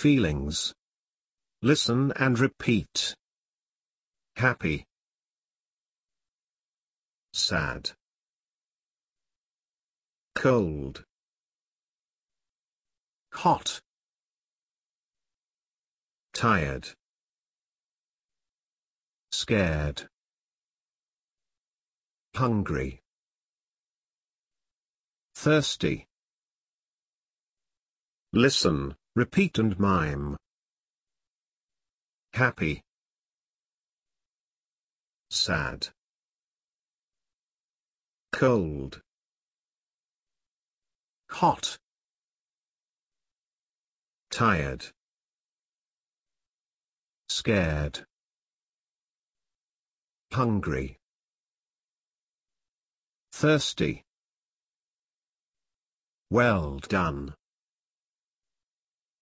feelings. Listen and repeat. Happy. Sad. Cold. Hot. Tired. Scared. Hungry. Thirsty. Listen. Repeat and mime. Happy. Sad. Cold. Hot. Tired. Scared. Hungry. Thirsty. Well done.